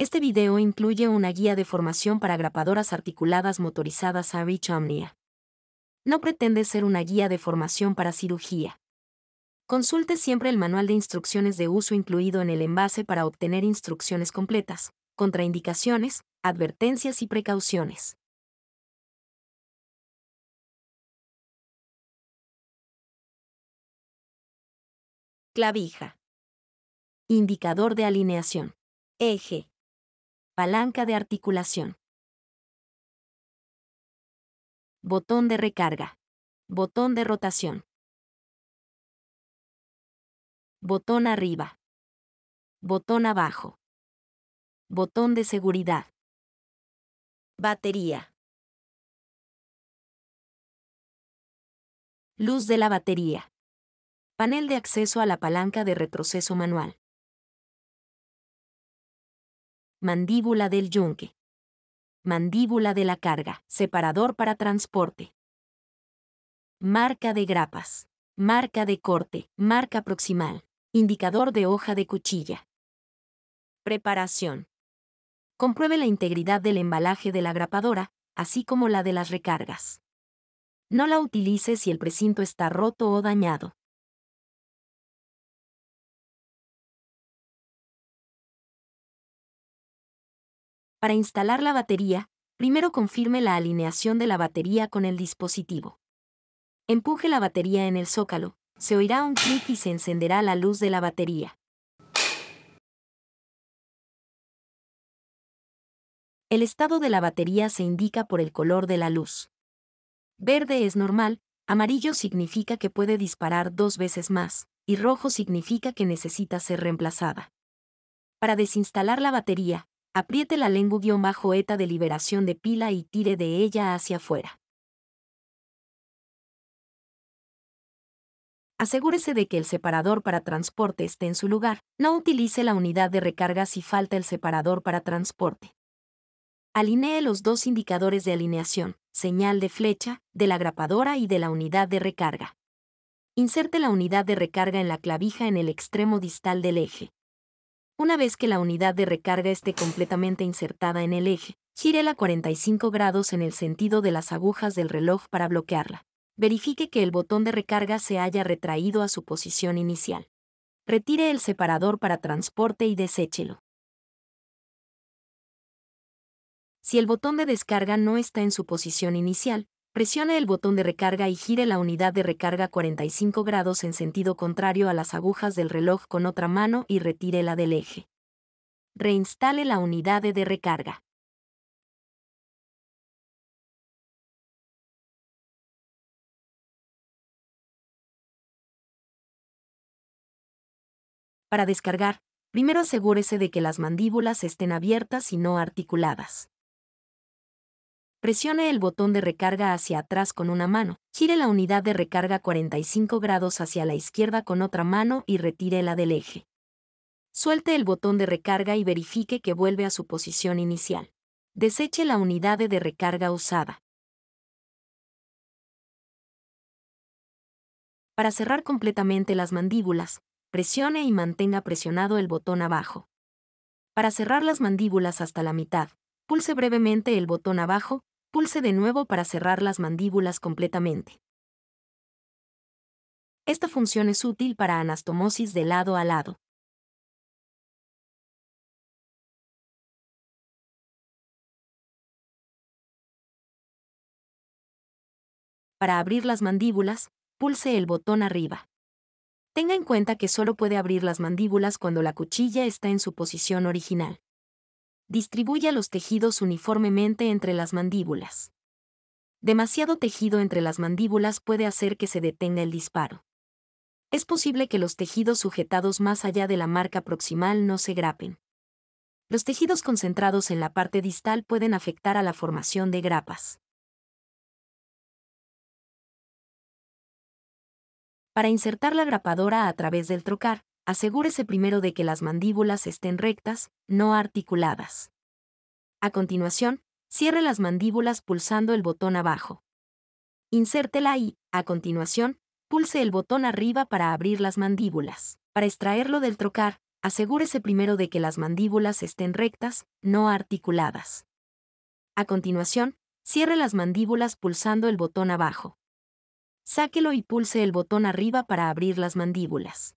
Este video incluye una guía de formación para grapadoras articuladas motorizadas a Rich Omnia. No pretende ser una guía de formación para cirugía. Consulte siempre el manual de instrucciones de uso incluido en el envase para obtener instrucciones completas, contraindicaciones, advertencias y precauciones. Clavija. Indicador de alineación. Eje. Palanca de articulación. Botón de recarga. Botón de rotación. Botón arriba. Botón abajo. Botón de seguridad. Batería. Luz de la batería. Panel de acceso a la palanca de retroceso manual mandíbula del yunque, mandíbula de la carga, separador para transporte, marca de grapas, marca de corte, marca proximal, indicador de hoja de cuchilla. Preparación. Compruebe la integridad del embalaje de la grapadora, así como la de las recargas. No la utilice si el precinto está roto o dañado. Para instalar la batería, primero confirme la alineación de la batería con el dispositivo. Empuje la batería en el zócalo, se oirá un clic y se encenderá la luz de la batería. El estado de la batería se indica por el color de la luz. Verde es normal, amarillo significa que puede disparar dos veces más, y rojo significa que necesita ser reemplazada. Para desinstalar la batería, Apriete la lengua-eta de liberación de pila y tire de ella hacia afuera. Asegúrese de que el separador para transporte esté en su lugar. No utilice la unidad de recarga si falta el separador para transporte. Alinee los dos indicadores de alineación, señal de flecha, de la grapadora y de la unidad de recarga. Inserte la unidad de recarga en la clavija en el extremo distal del eje. Una vez que la unidad de recarga esté completamente insertada en el eje, gírela 45 grados en el sentido de las agujas del reloj para bloquearla. Verifique que el botón de recarga se haya retraído a su posición inicial. Retire el separador para transporte y deséchelo. Si el botón de descarga no está en su posición inicial, Presione el botón de recarga y gire la unidad de recarga 45 grados en sentido contrario a las agujas del reloj con otra mano y retire la del eje. Reinstale la unidad de recarga. Para descargar, primero asegúrese de que las mandíbulas estén abiertas y no articuladas. Presione el botón de recarga hacia atrás con una mano, gire la unidad de recarga 45 grados hacia la izquierda con otra mano y retire la del eje. Suelte el botón de recarga y verifique que vuelve a su posición inicial. Deseche la unidad de recarga usada. Para cerrar completamente las mandíbulas, presione y mantenga presionado el botón abajo. Para cerrar las mandíbulas hasta la mitad, pulse brevemente el botón abajo Pulse de nuevo para cerrar las mandíbulas completamente. Esta función es útil para anastomosis de lado a lado. Para abrir las mandíbulas, pulse el botón arriba. Tenga en cuenta que solo puede abrir las mandíbulas cuando la cuchilla está en su posición original distribuya los tejidos uniformemente entre las mandíbulas. Demasiado tejido entre las mandíbulas puede hacer que se detenga el disparo. Es posible que los tejidos sujetados más allá de la marca proximal no se grapen. Los tejidos concentrados en la parte distal pueden afectar a la formación de grapas. Para insertar la grapadora a través del trocar, asegúrese primero de que las mandíbulas estén rectas, no articuladas. A continuación, cierre las mandíbulas pulsando el botón abajo. Insértela y, a continuación, pulse el botón arriba para abrir las mandíbulas. Para extraerlo del trocar, asegúrese primero de que las mandíbulas estén rectas, no articuladas. A continuación, cierre las mandíbulas pulsando el botón abajo. Sáquelo y pulse el botón arriba para abrir las mandíbulas.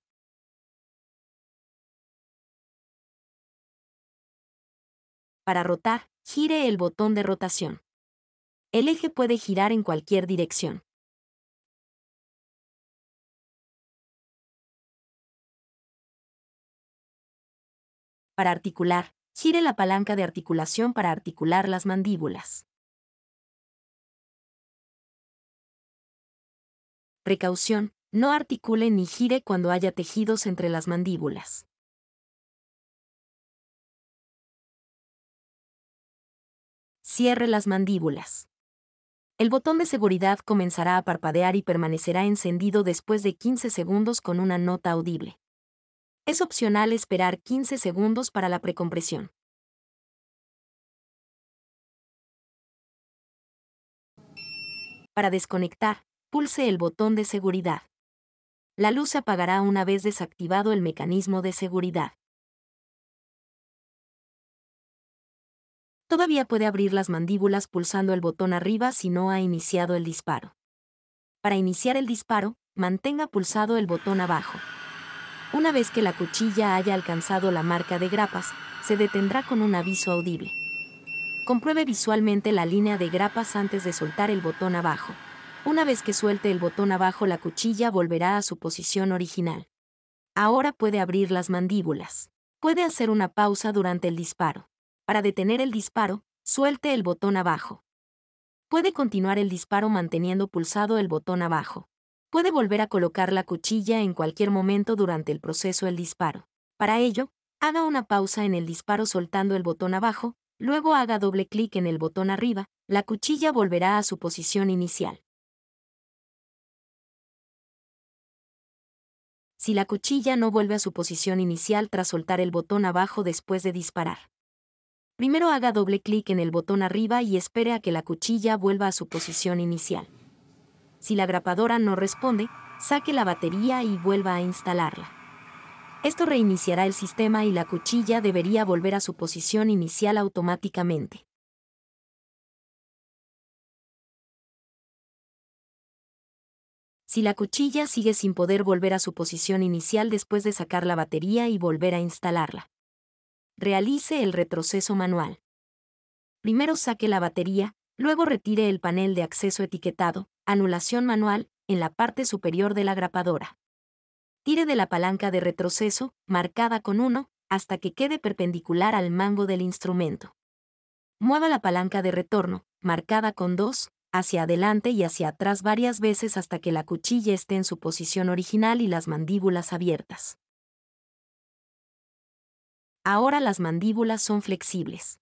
Para rotar, gire el botón de rotación. El eje puede girar en cualquier dirección. Para articular, gire la palanca de articulación para articular las mandíbulas. Precaución, no articule ni gire cuando haya tejidos entre las mandíbulas. Cierre las mandíbulas. El botón de seguridad comenzará a parpadear y permanecerá encendido después de 15 segundos con una nota audible. Es opcional esperar 15 segundos para la precompresión. Para desconectar, pulse el botón de seguridad. La luz se apagará una vez desactivado el mecanismo de seguridad. Todavía puede abrir las mandíbulas pulsando el botón arriba si no ha iniciado el disparo. Para iniciar el disparo, mantenga pulsado el botón abajo. Una vez que la cuchilla haya alcanzado la marca de grapas, se detendrá con un aviso audible. Compruebe visualmente la línea de grapas antes de soltar el botón abajo. Una vez que suelte el botón abajo la cuchilla volverá a su posición original. Ahora puede abrir las mandíbulas. Puede hacer una pausa durante el disparo para detener el disparo, suelte el botón abajo. Puede continuar el disparo manteniendo pulsado el botón abajo. Puede volver a colocar la cuchilla en cualquier momento durante el proceso del disparo. Para ello, haga una pausa en el disparo soltando el botón abajo, luego haga doble clic en el botón arriba, la cuchilla volverá a su posición inicial. Si la cuchilla no vuelve a su posición inicial tras soltar el botón abajo después de disparar, Primero haga doble clic en el botón arriba y espere a que la cuchilla vuelva a su posición inicial. Si la grapadora no responde, saque la batería y vuelva a instalarla. Esto reiniciará el sistema y la cuchilla debería volver a su posición inicial automáticamente. Si la cuchilla sigue sin poder volver a su posición inicial después de sacar la batería y volver a instalarla, realice el retroceso manual. Primero saque la batería, luego retire el panel de acceso etiquetado, anulación manual, en la parte superior de la grapadora. Tire de la palanca de retroceso, marcada con 1, hasta que quede perpendicular al mango del instrumento. Mueva la palanca de retorno, marcada con 2, hacia adelante y hacia atrás varias veces hasta que la cuchilla esté en su posición original y las mandíbulas abiertas. Ahora las mandíbulas son flexibles.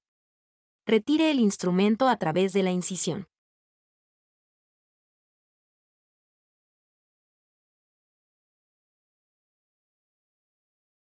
Retire el instrumento a través de la incisión.